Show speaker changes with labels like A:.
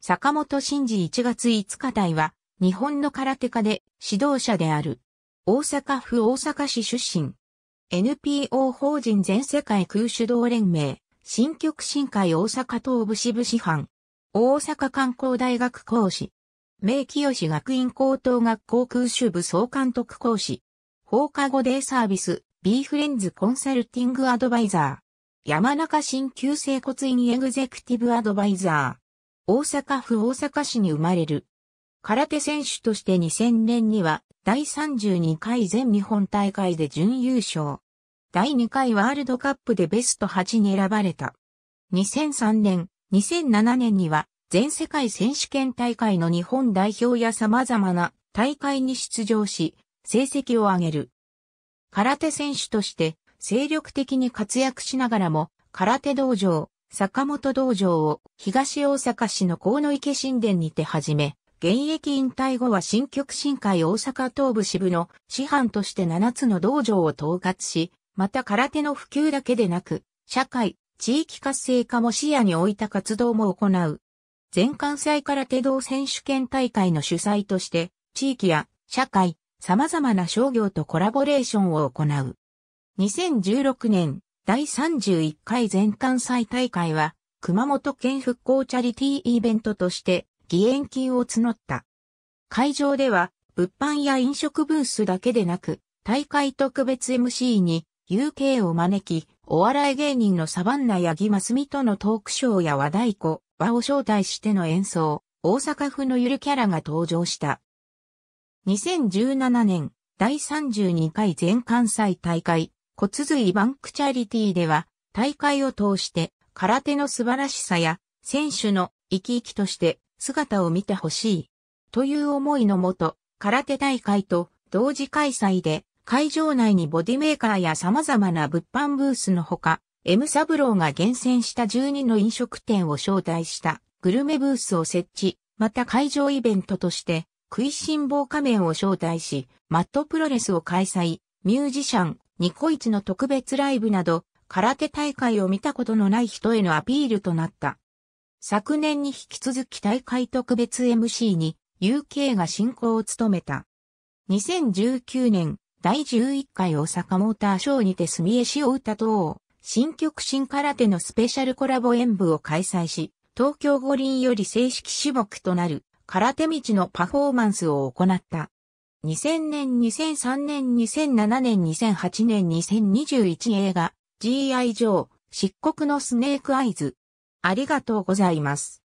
A: 坂本真二1月5日台は、日本の空手家で指導者である。大阪府大阪市出身。NPO 法人全世界空手道連盟、新極新会大阪東部支部師範。大阪観光大学講師。名清学院高等学校空手部総監督講師。放課後デイサービス、B フレンズコンサルティングアドバイザー。山中新旧整骨院エグゼクティブアドバイザー。大阪府大阪市に生まれる。空手選手として2000年には第32回全日本大会で準優勝。第2回ワールドカップでベスト8に選ばれた。2003年、2007年には全世界選手権大会の日本代表や様々な大会に出場し、成績を上げる。空手選手として精力的に活躍しながらも、空手道場、坂本道場を東大阪市の河野池神殿にて始め、現役引退後は新極新会大阪東部支部の師範として7つの道場を統括し、また空手の普及だけでなく、社会、地域活性化も視野に置いた活動も行う。全関西空手道選手権大会の主催として、地域や社会、様々な商業とコラボレーションを行う。2016年、第31回全関祭大会は、熊本県復興チャリティーイベントとして、義援金を募った。会場では、物販や飲食ブースだけでなく、大会特別 MC に UK を招き、お笑い芸人のサバンナやギマスミとのトークショーや和太鼓、和を招待しての演奏、大阪府のゆるキャラが登場した。2017年、第32回全関西大会、骨髄バンクチャリティでは、大会を通して空手の素晴らしさや選手の生き生きとして姿を見てほしい。という思いのもと、空手大会と同時開催で会場内にボディメーカーや様々な物販ブースのほか、M サブローが厳選した12の飲食店を招待したグルメブースを設置、また会場イベントとして食いしん坊仮面を招待し、マットプロレスを開催、ミュージシャン、ニコイチの特別ライブなど、空手大会を見たことのない人へのアピールとなった。昨年に引き続き大会特別 MC に UK が進行を務めた。2019年第11回大阪モーターショーにて住江師を歌と新曲新空手のスペシャルコラボ演舞を開催し、東京五輪より正式種目となる空手道のパフォーマンスを行った。2000年、2003年、2007年、2008年、2021映画、G.I. ジョー、漆黒のスネークアイズ。ありがとうございます。